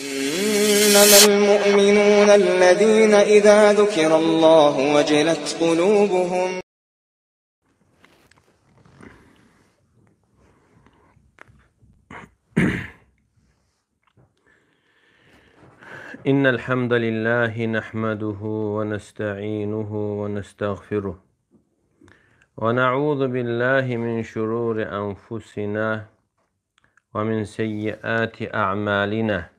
إنما المؤمنون الذين إذا ذكر الله وجلت قلوبهم إن الحمد لله نحمده ونستعينه ونستغفره ونعوذ بالله من شرور أنفسنا ومن سيئات أعمالنا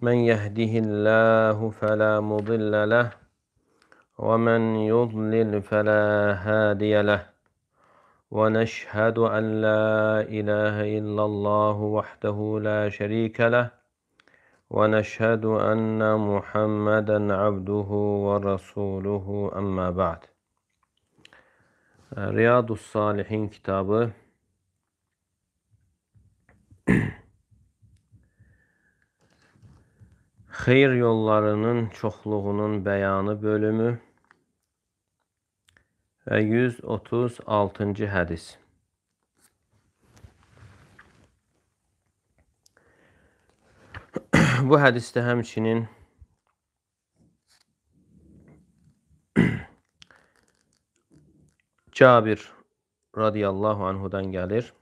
من يهده الله فلا مضل له ومن يضلل فلا هادي له ونشهد أن لا إله إلا الله وحده لا شريك له ونشهد أن محمدا عبده ورسوله أما بعد رياض الصالحين كتابه Xeyr yollarının çoxluğunun bəyanı bölümü və 136-cı hədis. Bu hədisdə həmçinin Cabir radiyallahu anhudan gəlir.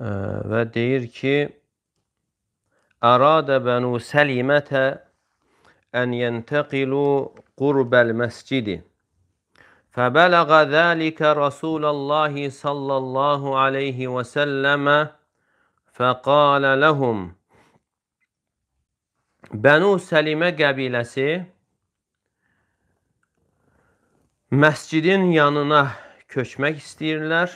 və deyir ki, Əradə bənu səlimətə ən yentəqilu qurbəl məscidi. فبلغ ذلك رسول الله صلى الله عليه وسلم فقال لهم Bənu Səlimə qəbiləsi məscidin yanına köçmək istəyirlər.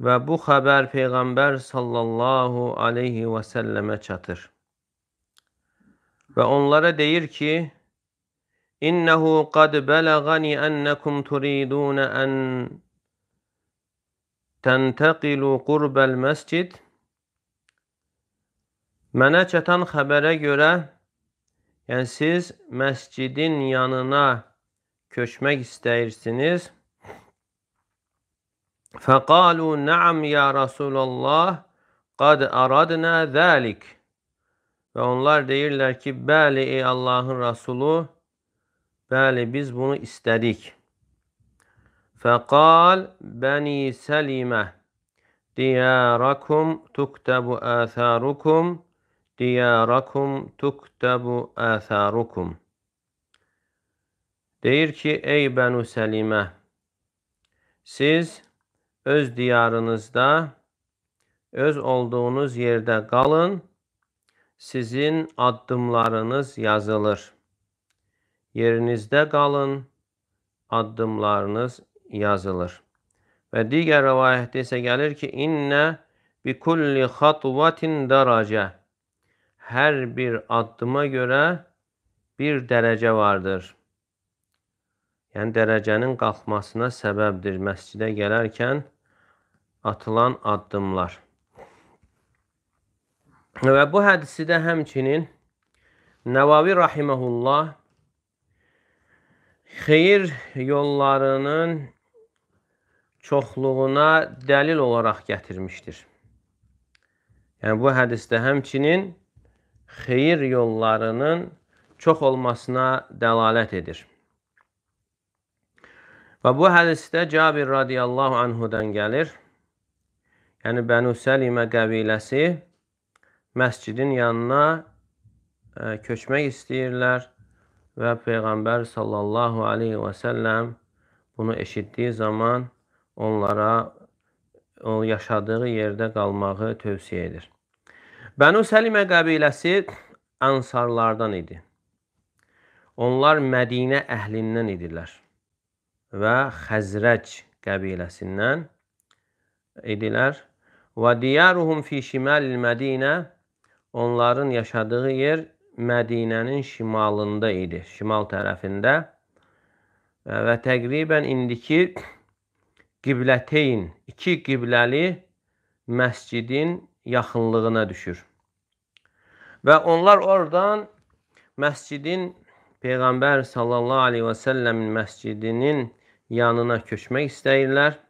Ve bu haber Peygamber sallallahu aleyhi ve selleme çatır. Ve onlara deyir ki, İnnehu kad belagani ennekum turidun en tenteqilu qurbel mescid. Mənə çatan xəbərə görə, yəni siz məscidin yanına köçmək istəyirsiniz فقالوا نعم ya Resulallah kad aradna zalik. Ve onlar deyirler ki bəli ey Allahın Resulü bəli biz bunu istedik. Fəqal bəni Səlimə diyarakum tuktabu atharukum diyarakum tuktabu atharukum. Deyir ki ey Bənü Səlimə siz öz diyarınızda, öz olduğunuz yerdə qalın. Sizin addımlarınız yazılır. Yerinizdə qalın, addımlarınız yazılır. Və digər rivayətdə isə gəlir ki, innə bi kulli xatvatin dərəcə. Hər bir addıma görə bir dərəcə vardır. Yəni dərəcənin qalxmasına səbəbdir məscidə gələrkən atılan addımlar. Və bu hədisi də həmçinin Nəvavi rahimehullah xeyir yollarının çoxluğuna dəlil olaraq gətirmişdir. Yəni bu hədisdə həmçinin xeyir yollarının çox olmasına dəlalət edir. Və bu hədisdə Cabir radiyallahu anhudan gəlir yəni Bənu Səlimə qəbiləsi məscidin yanına ə, e, köçmək istəyirlər və Peyğəmbər sallallahu aleyhi və səlləm bunu eşitdiyi zaman onlara o yaşadığı yerdə qalmağı tövsiyə edir. Bənu Səlimə qəbiləsi Ansarlardan idi. Onlar Mədinə əhlindən idilər və Xəzrəc qəbiləsindən idilər. Və diyaruhum fi şimalil Mədinə onların yaşadığı yer Mədinənin şimalında idi, şimal tərəfində. Və təqribən indiki qibləteyn, iki qibləli məscidin yaxınlığına düşür. Və onlar oradan məscidin Peyğəmbər sallallahu aleyhi və səlləmin məscidinin yanına köçmək istəyirlər.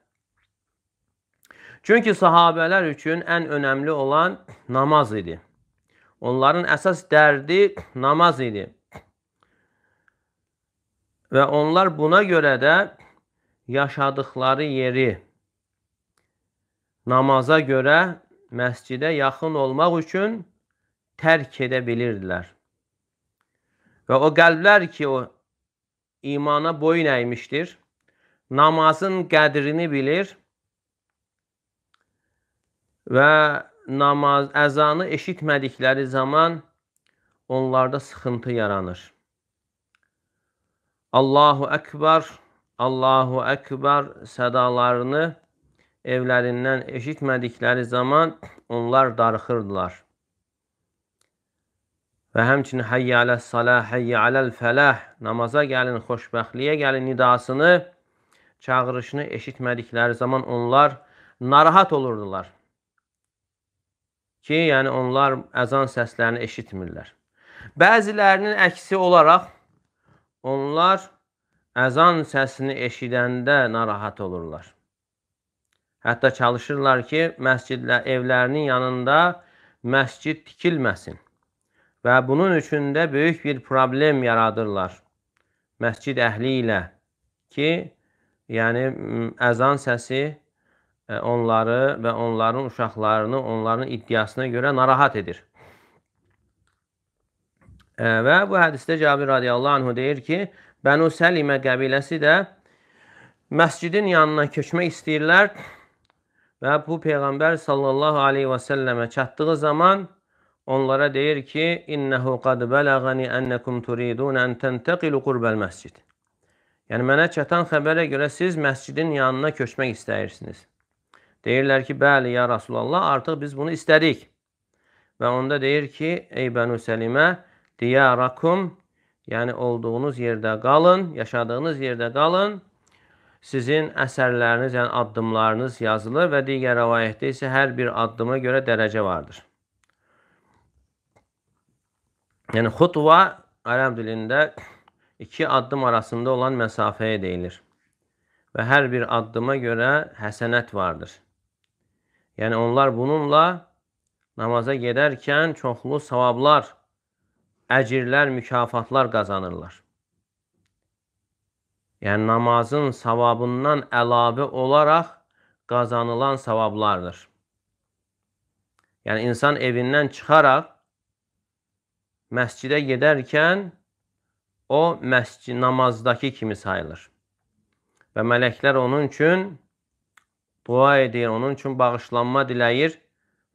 Çünki sahabələr üçün ən önəmli olan namaz idi. Onların əsas dərdi namaz idi. Və onlar buna görə də yaşadıkları yeri namaza görə məscidə yaxın olmaq üçün tərk edə bilirdilər. Və o qəlblər ki, o imana boyun əymişdir, namazın qədrini bilir və namaz əzanı eşitmədikləri zaman onlarda sıxıntı yaranır. Allahu Əkbar, Allahu Əkbar sədalarını evlərindən eşitmədikləri zaman onlar darıxırdılar. Və həmçinin Hayyə alə salah, Hayyə aləl fələh namaza gəlin, xoşbəxtliyə gəlin nidasını, çağırışını eşitmədikləri zaman onlar narahat olurdular ki, yəni onlar əzan səslərini eşitmirlər. Bəzilərinin əksi olaraq onlar əzan səsini eşidəndə narahat olurlar. Hətta çalışırlar ki, məscidlər evlərinin yanında məscid tikilməsin. Və bunun üçün də böyük bir problem yaradırlar. Məscid əhli ilə ki, yəni əzan səsi onları və onların uşaqlarını onların iddiasına görə narahat edir. Və bu hədisdə Cabir radiyallahu anhu deyir ki, Bənu Səlimə qəbiləsi də məscidin yanına köçmək istəyirlər və bu Peyğəmbər sallallahu aleyhi və səlləmə çatdığı zaman onlara deyir ki, İnnəhu qad bələğəni ənəkum turidun ən təntəqilu qurbəl məscid. Yəni, mənə çatan xəbərə görə siz məscidin yanına köçmək istəyirsiniz. Deyirlər ki, bəli ya Rasulallah, artıq biz bunu istədik. Və onda deyir ki, ey Bənu Səlimə, diyarakum, yəni olduğunuz yerdə qalın, yaşadığınız yerdə qalın. Sizin əsərləriniz, yəni addımlarınız yazılır və digər rəvayətdə isə hər bir addıma görə dərəcə vardır. Yəni xutva ərəb dilində iki addım arasında olan məsafəyə deyilir. Və hər bir addıma görə həsənət vardır. Yəni onlar bununla namaza gedərkən çoxlu savablar, əcirlər, mükafatlar qazanırlar. Yəni namazın savabından əlavə olaraq qazanılan savablardır. Yəni insan evindən çıxaraq məscidə gedərkən o məscid namazdakı kimi sayılır. Və mələklər onun üçün dua edir, onun üçün bağışlanma diləyir.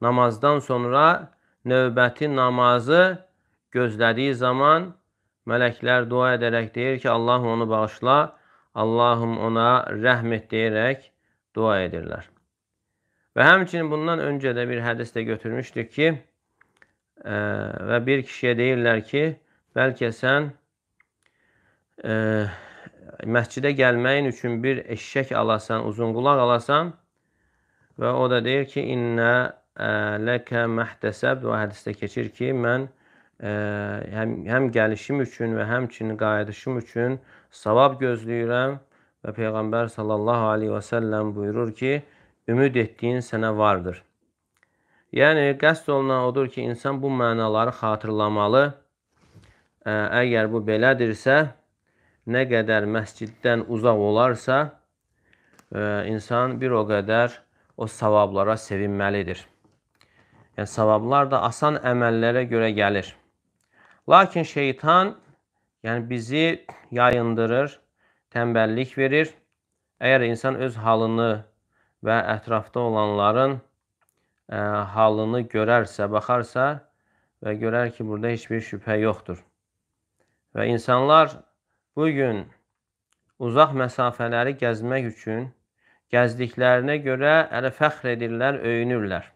Namazdan sonra növbəti namazı gözlədiyi zaman mələklər dua edərək deyir ki, Allah onu bağışla, Allahım ona rəhm et deyərək dua edirlər. Və həmçinin bundan öncə də bir hədis də götürmüşdük ki, ə, e, və bir kişiyə deyirlər ki, bəlkə sən ə, e, məscidə gəlməyin üçün bir eşşək alasan, uzun qulaq alasan, Və o da deyir ki, innə ləkə məhtəsəb və hədisdə keçir ki, mən ə, həm, həm gəlişim üçün və həmçinin qayıdışım üçün savab gözləyirəm və Peyğəmbər sallallahu aleyhi və səlləm buyurur ki, ümid etdiyin sənə vardır. Yəni, qəst olunan odur ki, insan bu mənaları xatırlamalı. Ə, əgər bu belədirsə, nə qədər məsciddən uzaq olarsa, ə, insan bir o qədər o savablara sevinməlidir. Yəni, savablar da asan əməllərə görə gəlir. Lakin şeytan yəni bizi yayındırır, tənbəllik verir. Əgər insan öz halını və ətrafda olanların ə, e, halını görərsə, baxarsa və görər ki, burada heç bir şübhə yoxdur. Və insanlar bu gün uzaq məsafələri gəzmək üçün gəzdiklərinə görə hələ fəxr edirlər, öyünürlər.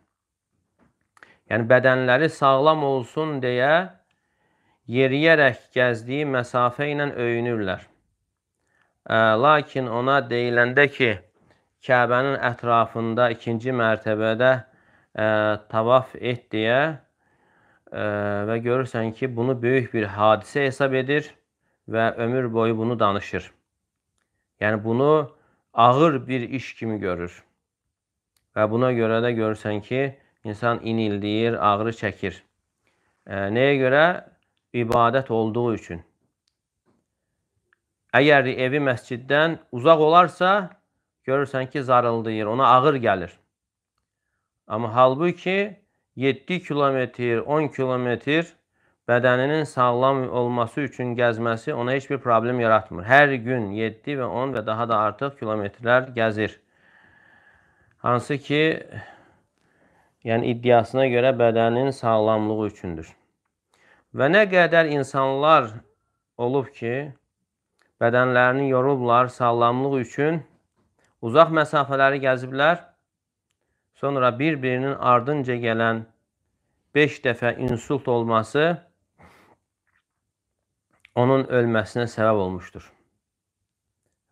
Yəni bədənləri sağlam olsun deyə yeriyərək gəzdiyi məsafə ilə öyünürlər. E, lakin ona deyiləndə ki, Kəbənin ətrafında ikinci mərtəbədə e, tavaf et deyə e, və görürsən ki, bunu böyük bir hadisə hesab edir və ömür boyu bunu danışır. Yəni bunu ağır bir iş kimi görür. Və buna görə də görürsən ki, insan inildiyir, ağrı çəkir. E, nəyə görə? İbadət olduğu üçün. Əgər evi məsciddən uzaq olarsa, görürsən ki, zarıldıyır, ona ağır gəlir. Amma halbuki 7 kilometr, 10 kilometr bədəninin sağlam olması üçün gəzməsi ona heç bir problem yaratmır. Hər gün 7 və 10 və daha da artıq kilometrlər gəzir. Hansı ki, yəni iddiasına görə bədənin sağlamlığı üçündür. Və nə qədər insanlar olub ki, bədənlərini yorublar sağlamlıq üçün, uzaq məsafələri gəziblər, sonra bir-birinin ardınca gələn 5 dəfə insult olması onun ölməsinə səbəb olmuşdur.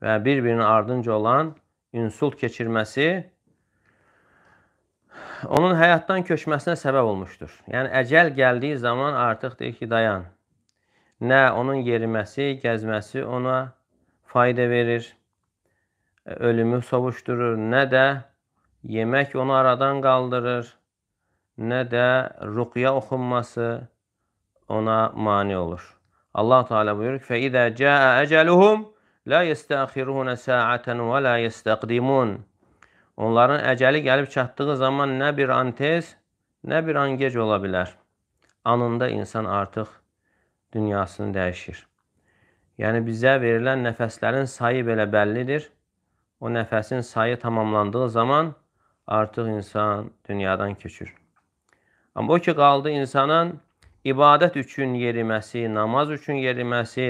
Və bir-birinin ardınca olan insult keçirməsi onun həyatdan köçməsinə səbəb olmuşdur. Yəni əcəl gəldiyi zaman artıq deyir ki, dayan. Nə onun yeriməsi, gəzməsi ona fayda verir, ölümü sovuşdurur, nə də yemək onu aradan qaldırır, nə də ruqya oxunması ona mane olur. Allah Teala buyurur ki: "Feiza caa ecaluhum la yestahirun sa'atan ve la yestaqdimun." Onların əcəli gəlib çatdığı zaman nə bir an tez, nə bir an gec ola bilər. Anında insan artıq dünyasını dəyişir. Yəni bizə verilən nəfəslərin sayı belə bəllidir. O nəfəsin sayı tamamlandığı zaman artıq insan dünyadan köçür. Amma o ki qaldı insanın ibadət üçün yeriməsi, namaz üçün yeriməsi,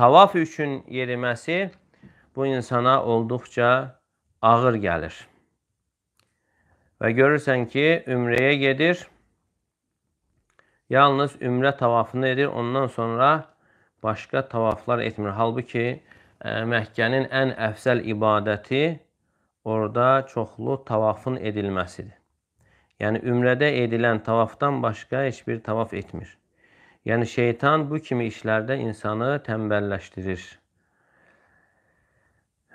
tavaf üçün yeriməsi bu insana olduqca ağır gəlir. Və görürsən ki, ümrəyə gedir. Yalnız ümrə tavafını edir, ondan sonra başqa tavaflar etmir. Halbuki e, Məkkənin ən əfsəl ibadəti orada çoxlu tavafın edilməsidir. Yani ümrede edilen tavaftan başka hiçbir tavaf etmir. Yani şeytan bu kimi işlerde insanı tembelleştirir.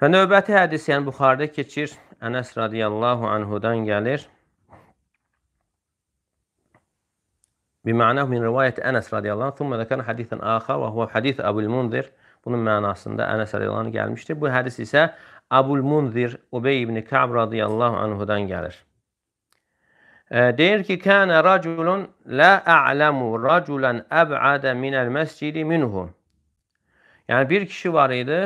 Ve növbəti hədis, yəni Buxarıda keçir, Ənəs radiyallahu anhudan gəlir. Bimənəhu min rivayət Ənəs radiyallahu anh, thumma zəkən hadithin axar və huvə hadith Əbul Munzir. Bunun mənasında Ənəs radiyallahu anh gəlmişdir. Bu hədis isə Əbul Munzir, Ubey ibn Ka'b radiyallahu anhudan gəlir. Deyir ki, kənə raculun lə a'ləmu raculən əb'adə minəl məscidi minhu. Yəni, bir kişi var idi.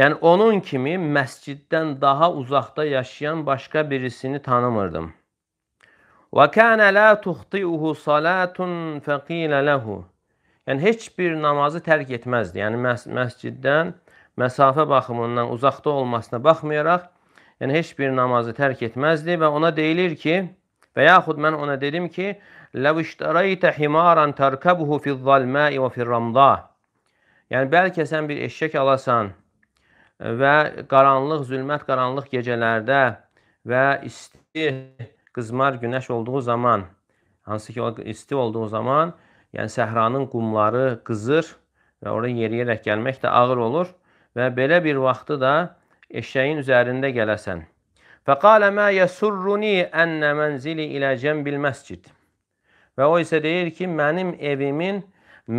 Yəni, onun kimi məsciddən daha uzaqda yaşayan başqa birisini tanımırdım. Və kənə lə tuxti'uhu salatun fəqilə ləhu. Yəni, heç bir namazı tərk etməzdi. Yəni, məs məsciddən məsafə baxımından uzaqda olmasına baxmayaraq, yəni heç bir namazı tərk etməzdi və ona deyilir ki, və yaxud mən ona dedim ki, "Ləv iştarayta himaran tarkabuhu fi'z-zalma'i və fi'r-ramda." Yəni bəlkə sən bir eşşək alasan və qaranlıq, zülmət qaranlıq gecələrdə və isti qızmar günəş olduğu zaman, hansı ki o isti olduğu zaman, yəni səhranın qumları qızır və ora yeriyərək gəlmək də ağır olur və belə bir vaxtı da eşəyin üzərində gələsən. Fəqalə mə yəsurruni ənnə mənzili ilə cəmbil məscid. Və o isə deyir ki, mənim evimin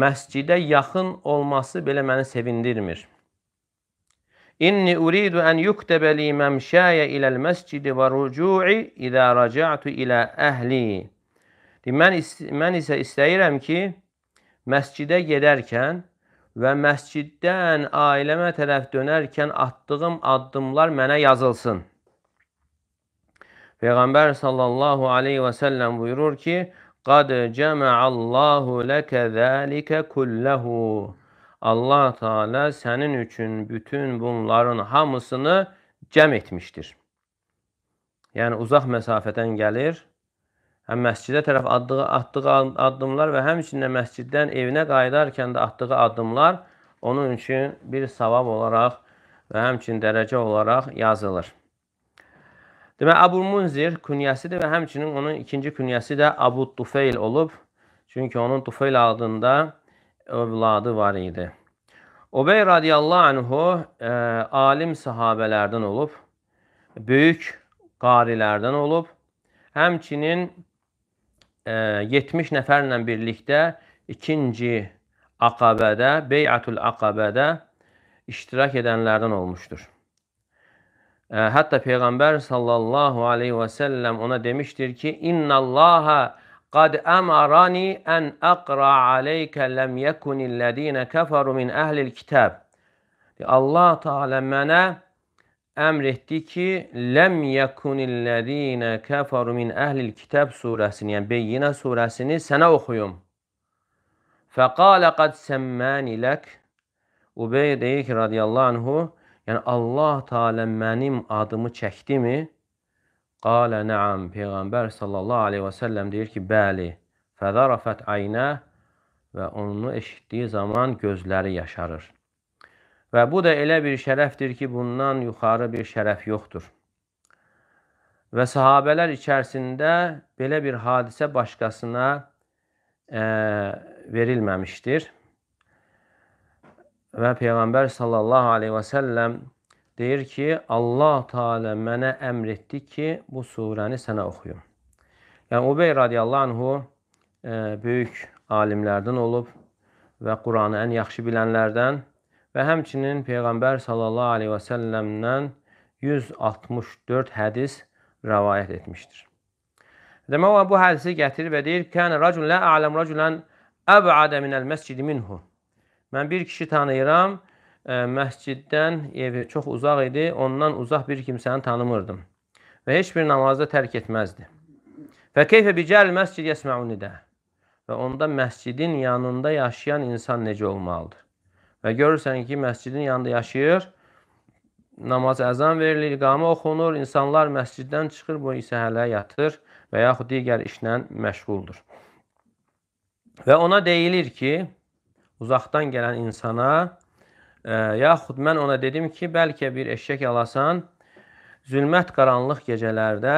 məscidə yaxın olması belə məni sevindirmir. İnni uridu ən yuktəbə li məmşəyə iləl məscidi və rucu'i idə rəcətu ilə əhli. Mən, mən isə istəyirəm ki, məscidə gedərkən və məsciddən ailəmə tərəf dönərkən atdığım addımlar mənə yazılsın. Peyğəmbər sallallahu alayhi və sallam buyurur ki: "Qad cəma'allahu ləkə zəlikə kullahu." Allah Taala sənin üçün bütün bunların hamısını cəm etmişdir. Yəni uzaq məsafədən gəlir, həm məscidə tərəf atdığı, atdığı addımlar və həmçinin də məsciddən evinə qayıdarkən də atdığı addımlar onun üçün bir savab olaraq və həmçinin dərəcə olaraq yazılır. Demək, Əbu Munzir künyəsidir və həmçinin onun ikinci künyəsi də Əbu Tufeyl olub. Çünki onun Tufeyl adında övladı var idi. Ubey radiyallahu anhu e, alim sahabələrdən olub, böyük qarilərdən olub. Həmçinin 70 nəfərlə birlikdə ikinci Aqabədə, Beyatul Aqabədə iştirak edənlərdən olmuşdur. Hətta Peyğəmbər sallallahu aleyhi və səlləm ona demişdir ki, İnnallaha qad əmarani ən əqra aleykə ləm yəkunillədinə kəfəru min əhlil kitab. Allah Teala mənə əmr etdi ki, ləm yəkunillədinə kəfəru min əhlil kitab surəsini, yəni Beyyinə surəsini sənə oxuyum. Fəqalə qad səmməni lək. Ubey deyir ki, radiyallahu anhu, yəni Allah Teala mənim adımı çəkdimi? Qalə nəam, Peyğəmbər sallallahu aleyhi və səlləm deyir ki, bəli. Fəzarafət aynə və onu eşitdiyi zaman gözləri yaşarır. Və bu da elə bir şərəfdir ki, bundan yuxarı bir şərəf yoxdur. Və sahabələr içərisində belə bir hadisə başqasına e, verilməmişdir. Və Peyğəmbər sallallahu aleyhi və səlləm deyir ki, Allah Teala mənə əmr etdi ki, bu surəni sənə oxuyum. Yəni Ubey radiyallahu anhu e, böyük alimlərdən olub və Qur'anı ən yaxşı bilənlərdən və həmçinin Peyğəmbər sallallahu aleyhi və səlləmdən 164 hədis rəvayət etmişdir. Demək olar bu hədisi gətirir və deyir: "Kən racun la a'lam raculan ab'ada min al-masjid minhu." Mən bir kişi tanıyıram, ə, e, məsciddən evi çox uzaq idi, ondan uzaq bir kimsəni tanımırdım və heç bir namazda tərk etməzdi. Və keyfə bical məscid yesmaunidə. Və onda məscidin yanında yaşayan insan necə olmalıdır? Və görürsən ki, məscidin yanında yaşayır, namaz əzan verilir, iqamə oxunur, insanlar məsciddən çıxır, bu isə hələ yatır və yaxud digər işlə məşğuldur. Və ona deyilir ki, uzaqdan gələn insana, e, yaxud mən ona dedim ki, bəlkə bir eşək alasan, zülmət qaranlıq gecələrdə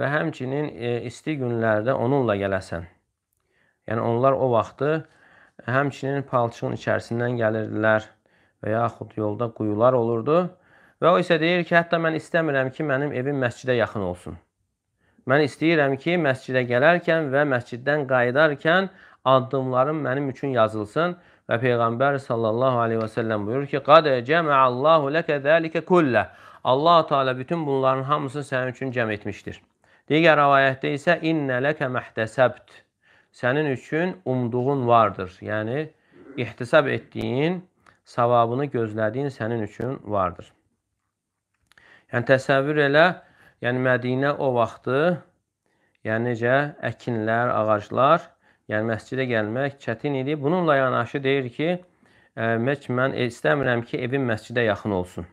və həmçinin e, isti günlərdə onunla gələsən. Yəni onlar o vaxtı həmçinin palçığın içərisindən gəlirdilər və yaxud yolda quyular olurdu. Və o isə deyir ki, hətta mən istəmirəm ki, mənim evim məscidə yaxın olsun. Mən istəyirəm ki, məscidə gələrkən və məsciddən qayıdarkən addımlarım mənim üçün yazılsın və peyğəmbər sallallahu alayhi və sallam buyurur ki, "Qad cəma'allahu laka zalika kullə." Allah Taala bütün bunların hamısını sənin üçün cəm etmişdir. Digər rivayətdə isə "İnnə laka mahtəsəbt." sənin üçün umduğun vardır. Yəni ihtisab etdiyin savabını gözlədiyin sənin üçün vardır. Yəni təsəvvür elə, yəni Mədinə o vaxtı, yəni necə əkinlər, ağaclar, yəni məscidə gəlmək çətin idi. Bununla yanaşı deyir ki, mək mən istəmirəm ki, evim məscidə yaxın olsun.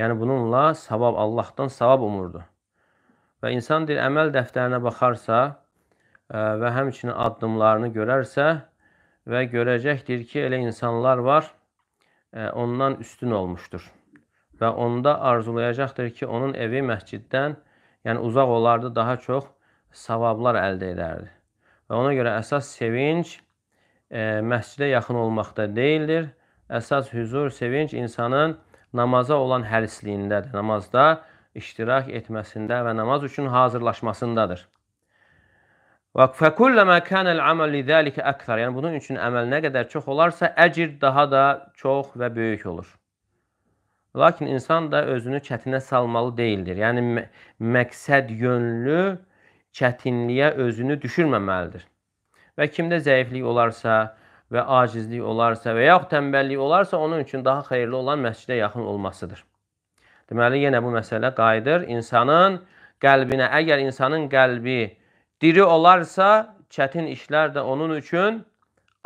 Yəni bununla savab Allahdan savab umurdu. Və insan deyir, əməl dəftərinə baxarsa, və həmçinin addımlarını görərsə və görəcəkdir ki, elə insanlar var, e, ondan üstün olmuşdur. Və onda arzulayacaqdır ki, onun evi məsciddən, yəni uzaq olardı, daha çox savablar əldə edərdi. Və ona görə əsas sevinc e, məscidə yaxın olmaqda deyildir. Əsas hüzur, sevinc insanın namaza olan hərisliyindədir. Namazda iştirak etməsində və namaz üçün hazırlaşmasındadır. Və fəkulləmə kənəl əməl lidəlikə əksər. Yəni bunun üçün əməl nə qədər çox olarsa, əcr daha da çox və böyük olur. Lakin insan da özünü çətinə salmalı deyildir. Yəni məqsəd yönlü çətinliyə özünü düşürməməlidir. Və kimdə zəiflik olarsa və acizlik olarsa və yaxud tənbəllik olarsa, onun üçün daha xeyirli olan məscidə yaxın olmasıdır. Deməli, yenə bu məsələ qayıdır. İnsanın qəlbinə, əgər insanın qəlbi Diri olarsa, çətin işlər də onun üçün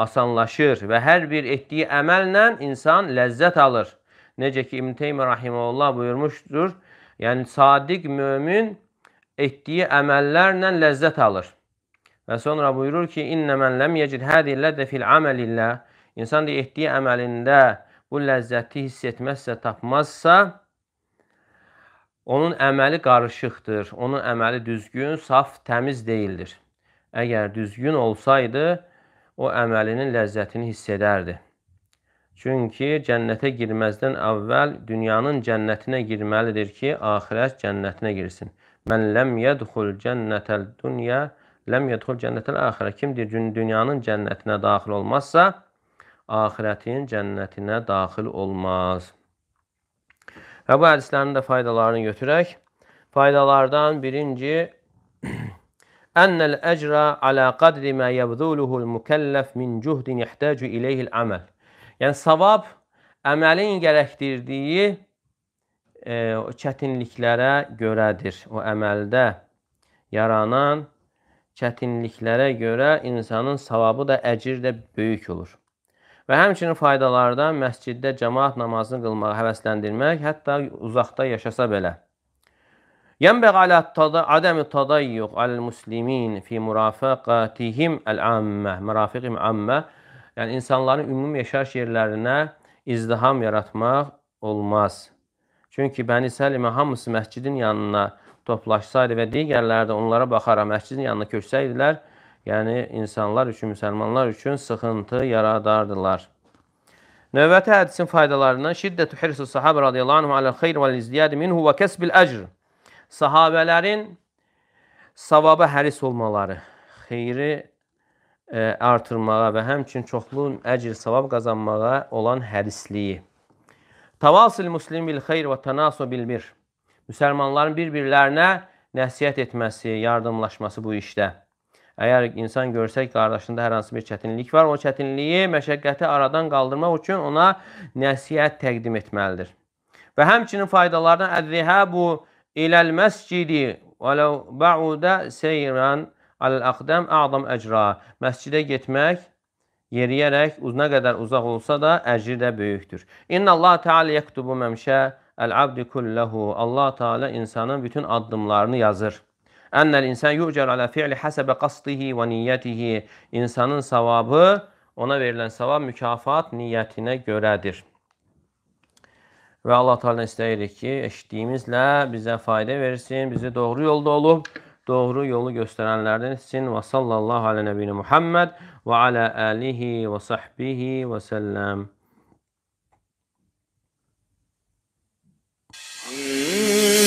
asanlaşır və hər bir etdiyi əməllə insan ləzzət alır. Necə ki, İbn Teymə Rahiməhullah buyurmuşdur, yəni sadiq mömin etdiyi əməllərlə ləzzət alır. Və sonra buyurur ki, İnnə mən ləm yecid hədillə də fil əməlillə İnsan da etdiyi əməlində bu ləzzəti hiss etməzsə, tapmazsa, Onun əməli qarışıqdır. Onun əməli düzgün, saf, təmiz deyildir. Əgər düzgün olsaydı, o əməlinin ləzzətini hiss edərdi. Çünki cənnətə girməzdən əvvəl dünyanın cənnətinə girməlidir ki, axirət cənnətinə girsin. Mən ləm yədxul cənnətəl dünya, ləm yədxul cənnətəl axirə. Kimdir dünyanın cənnətinə daxil olmazsa, axirətin cənnətinə daxil olmaz. Və bu hədislərin də faydalarını götürək. Faydalardan birinci Ennel ecra ala qadri ma yabdhuluhul mukallaf min cuhdin yahtacu ileyhil amel. Yəni savab əməlin gərəkdirdiyi e, çətinliklərə görədir. O əməldə yaranan çətinliklərə görə insanın savabı da, əcir də böyük olur. Və həmçinin faydalardan məsciddə cemaat namazını qılmağa həvəsləndirmək, hətta uzaqda yaşasa belə. Yənbəq alə adəmi tadayyuq aləl-muslimin fi mürafəqətihim əl-əmmə, mürafiqim əmmə, yəni insanların ümumi yaşayış yerlərinə izdiham yaratmaq olmaz. Çünki Bəni Səlimə hamısı məscidin yanına toplaşsaydı və digərləri də onlara baxaraq məscidin yanına köçsəydilər, yəni insanlar üçün, müsəlmanlar üçün sıxıntı yaradardılar. Növbəti hədisin faydalarından şiddətü hirsu sahabə radiyallahu anhu aləl xeyr vəl izdiyad minhu və kəsbil əcr. Sahabələrin savaba həris olmaları, xeyri e, artırmağa və həmçin çoxlu əcr, savab qazanmağa olan hərisliyi. Tavasil muslim bil xeyr və tənasu bil bir. Müsəlmanların bir-birlərinə nəsiyyət etməsi, yardımlaşması bu işdə. Əgər insan görsək qardaşında hər hansı bir çətinlik var, o çətinliyi, məşəqqəti aradan qaldırmaq üçün ona nəsihət təqdim etməlidir. Və həmçinin faydalardan əzzihəbu iləl məscidi və ləv bəudə seyran aləl-əqdəm əqdəm əcra. Məscidə getmək yeriyərək uzuna qədər uzaq olsa da əcri də böyükdür. İnna Allah Teala yektubu məmşə əl-abdi kullahu. Allah Teala insanın bütün addımlarını yazır. Ənəl insan yucər alə fi'li həsəbə qasdihi və niyyətihi. İnsanın savabı, ona verilən savab mükafat niyyətinə görədir. Və Allah Teala istəyirik ki, eşitdiyimizlə bizə fayda versin, bizi doğru yolda olub, doğru yolu göstərənlərdən etsin. Və sallallahu alə nəbini Muhammed və alə əlihi və sahbihi və səlləm.